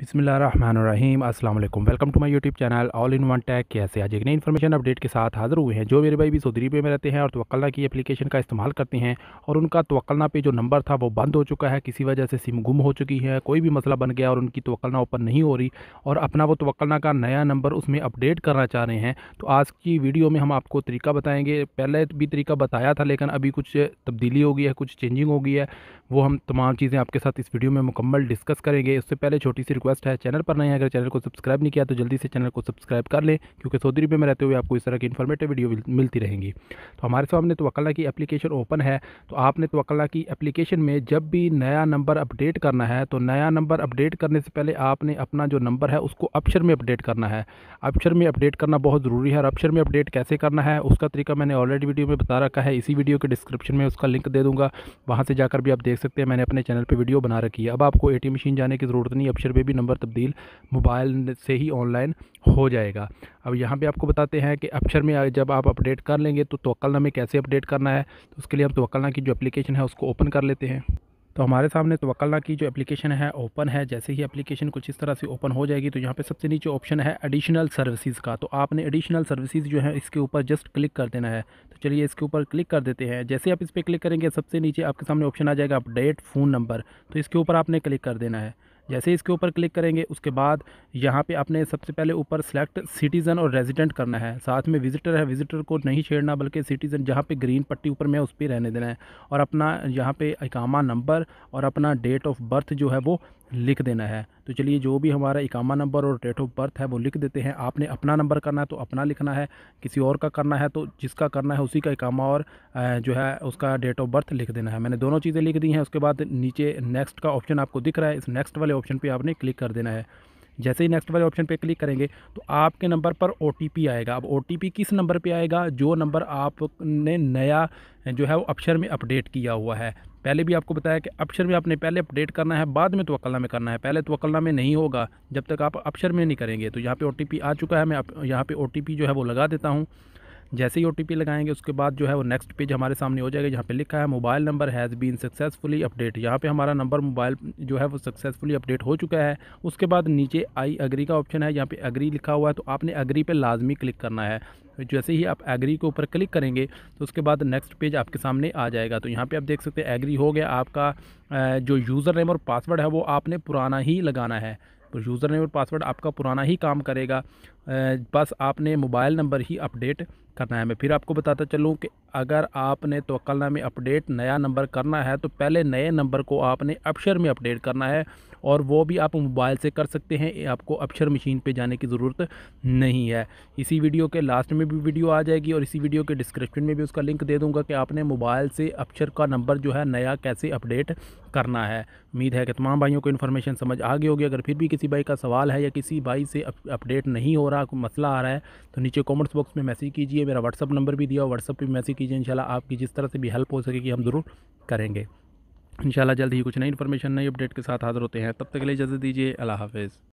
बसमीम असल welcome to my YouTube channel all in one tech कैसे आज एक नई इन्फॉर्मेशन अपडेट के साथ हाजिर हुए हैं जो मेरे भाई भी सऊदी में रहते हैं और तोल्ला की एप्लीकेशन का इस्तेमाल करते हैं और उनका तोल्ला पे जो नंबर था वो बंद हो चुका है किसी वजह से सिम गुम हो चुकी है कोई भी मसला बन गया और उनकी तोल्ला ओपन नहीं हो रही और अपना वो तोल्ला का नया नंबर उसमें अपडेट करना चाह रहे हैं तो आज की वीडियो में हम आपको तरीका बताएँगे पहले भी तरीका बताया था लेकिन अभी कुछ तब्दीली हो गई है कुछ चेंजिंग हो गई है वो हम तमाम चीज़ें आपके साथ इस वीडियो में मुकम्मल डिस्कस करेंगे उससे पहले छोटी सी रिक्वेस्ट है चैनल पर नए अगर चैनल को सब्सक्राइब नहीं किया तो जल्दी से चैनल को सब्सक्राइब कर लें क्योंकि सऊदी अरबिया में रहते हुए आपको इस तरह की इन्फॉर्मेटिव वीडियो मिलती रहेंगी तो हमारे सामने तो वकला की एप्लीकेशन ओपन है तो आपने तो वकला की एप्लीकेशन में जब भी नया नंबर अपडेट करना है तो नया नंबर अपडेट करने से पहले आपने अपना जो नंबर है उसको अपशर में अपडेट करना है अपशर में अपडेट करना बहुत ज़रूरी है और अक्षर में अपडेट कैसे करना है उसका तरीका मैंने ऑलरेडी वीडियो में बता रखा है इसी वीडियो के डिस्क्रिप्शन में उसका लिंक दे दूंगा वहां से जाकर भी आप देख सकते हैं मैंने अपने चैनल पर वीडियो बना रखी है अब आपको ए मशीन जाने की ज़रूरत नहीं अब शर्बे भी नंबर तब्दील मोबाइल से ही ऑनलाइन हो जाएगा अब यहाँ पे आपको बताते हैं कि अक्षर में जब आप अपडेट कर लेंगे तो तोकलना में कैसे अपडेट करना है तो उसके लिए हम तोकलना की जो एप्लीकेशन है उसको ओपन कर लेते हैं तो हमारे सामने तोकलना की जो एप्लीकेशन है ओपन है जैसे ही एप्लीकेशन कुछ इस तरह से ओपन हो जाएगी तो यहाँ पे सबसे नीचे ऑप्शन है एडिशनल सर्विसेज का तो आपने एडिशनल सर्विसेज जो है इसके ऊपर जस्ट क्लिक कर देना है तो चलिए इसके ऊपर क्लिक कर देते हैं जैसे आप इस पर क्लिक करेंगे सबसे नीचे आपके सामने ऑप्शन आ जाएगा अपडेट फ़ोन नंबर तो इसके ऊपर आपने क्लिक कर देना है जैसे इसके ऊपर क्लिक करेंगे उसके बाद यहाँ पे आपने सबसे पहले ऊपर सेलेक्ट सिटीज़न और रेजिडेंट करना है साथ में विजिटर है विजिटर को नहीं छेड़ना बल्कि सिटीज़न जहाँ पे ग्रीन पट्टी ऊपर में उस पर रहने देना है और अपना यहाँ पे इकामा नंबर और अपना डेट ऑफ बर्थ जो है वो लिख देना है तो चलिए जो भी हमारा इकामा नंबर और डेट ऑफ बर्थ है वो लिख देते हैं आपने अपना नंबर करना है तो अपना लिखना है किसी और का करना है तो जिसका करना है उसी का इकामा और जो है उसका डेट ऑफ बर्थ लिख देना है मैंने दोनों चीज़ें लिख दी हैं उसके बाद नीचे नेक्स्ट का ऑप्शन आपको दिख रहा है इस नेक्स्ट वाले ऑप्शन पर आपने क्लिक कर देना है जैसे ही नेक्स्ट वाले ऑप्शन पे क्लिक करेंगे तो आपके नंबर पर ओ आएगा अब ओ किस नंबर पे आएगा जो नंबर आपने नया जो है वो अक्षर में अपडेट किया हुआ है पहले भी आपको बताया कि अक्षर में आपने पहले अपडेट करना है बाद में तोकलना में करना है पहले तोकलना में नहीं होगा जब तक आप अक्षर में नहीं करेंगे तो यहाँ पर ओ आ चुका है मैं यहाँ पर ओ जो है वो लगा देता हूँ जैसे ही ओ लगाएंगे उसके बाद जो है वो नेक्स्ट पेज हमारे सामने हो जाएगा जहाँ पे लिखा है mobile number has been successfully update यहाँ पे हमारा नंबर मोबाइल जो है वो सक्सेसफुली अपडेट हो चुका है उसके बाद नीचे आई अग्री का ऑप्शन है यहाँ पे अग्री लिखा हुआ है तो आपने अग्री पे लाजमी क्लिक करना है जैसे ही आप एग्री के ऊपर क्लिक करेंगे तो उसके बाद नेक्स्ट पेज आपके सामने आ जाएगा तो यहाँ पे आप देख सकते हैं एग्री हो गया आपका जो यूज़र नेम और पासवर्ड है वो आपने पुराना ही लगाना है तो यूज़र नेम और पासवर्ड आपका पुराना ही काम करेगा बस आपने मोबाइल नंबर ही अपडेट करना है मैं फिर आपको बताता चलूँ कि अगर आपने तोकलना में अपडेट नया नंबर करना है तो पहले नए नंबर को आपने अपशर में अपडेट करना है और वो भी आप मोबाइल से कर सकते हैं आपको अपशर मशीन पे जाने की ज़रूरत नहीं है इसी वीडियो के लास्ट में भी वीडियो आ जाएगी और इसी वीडियो के डिस्क्रिप्शन में भी उसका लिंक दे दूँगा कि आपने मोबाइल से अपशर का नंबर जो है नया कैसे अपडेट करना है उम्मीद है कि तमाम भाइयों को इन्फॉर्मेशन समझ आ गई होगी अगर फिर भी किसी भाई का सवाल है या किसी भाई से अपडेट नहीं हो रहा कोई मसला आ रहा है तो नीचे कॉमेंट्स बॉक्स में मैसेज कीजिए मेरा व्हाट्सअप नंबर भी दिया और व्हाट्सअप पर मैसेज कीजिए इनशाला आपकी जिस तरह से भी हेल्प हो सकेगी हम ज़रूर करेंगे इनशाला जल्द ही कुछ नई इन्फॉर्मेशन नई अपडेट के साथ हाज़िर होते हैं तब तक के लिए इजाज़त दीजिए अल्लाह हाफिज़